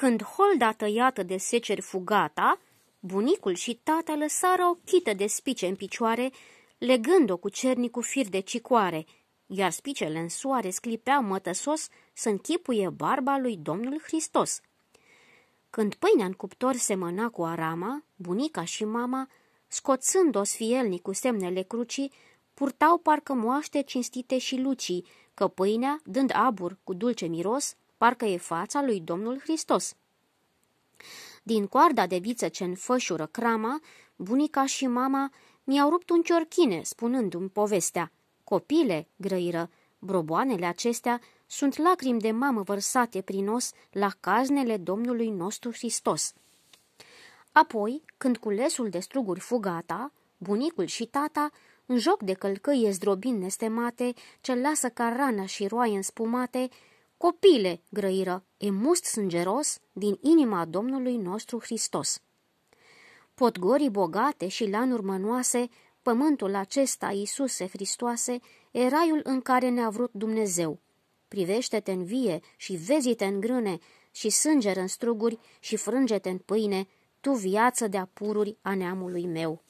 Când Holda tăiată de seceri fugata, bunicul și tata lăsară o chită de spice în picioare, legând-o cu cernicul fir de cicoare, iar spicele în soare sclipeau mătăsos să închipuie barba lui Domnul Hristos. Când pâinea în cuptor semăna cu arama, bunica și mama, scoțând-o sfielnic cu semnele crucii, purtau parcă moaște cinstite și lucii, că pâinea, dând abur cu dulce miros, parcă e fața lui Domnul Hristos. Din coarda de viță ce înfășură crama, bunica și mama mi-au rupt un ciorchine, spunându-mi povestea. Copile, grăiră, broboanele acestea sunt lacrimi de mamă vărsate prin os la caznele Domnului nostru Hristos. Apoi, când culesul de struguri fugata, bunicul și tata, în joc de călcăie zdrobind nestemate, ce lasă ca rana și roaie înspumate, Copile, grăiră, e must sângeros din inima Domnului nostru Hristos. Podgorii bogate și lanuri mănoase, pământul acesta, Iisuse Hristoase, e raiul în care ne-a vrut Dumnezeu. Privește-te în vie și vezi-te în grâne și sânger în struguri și frânge-te în pâine, tu viață de-a pururi a neamului meu.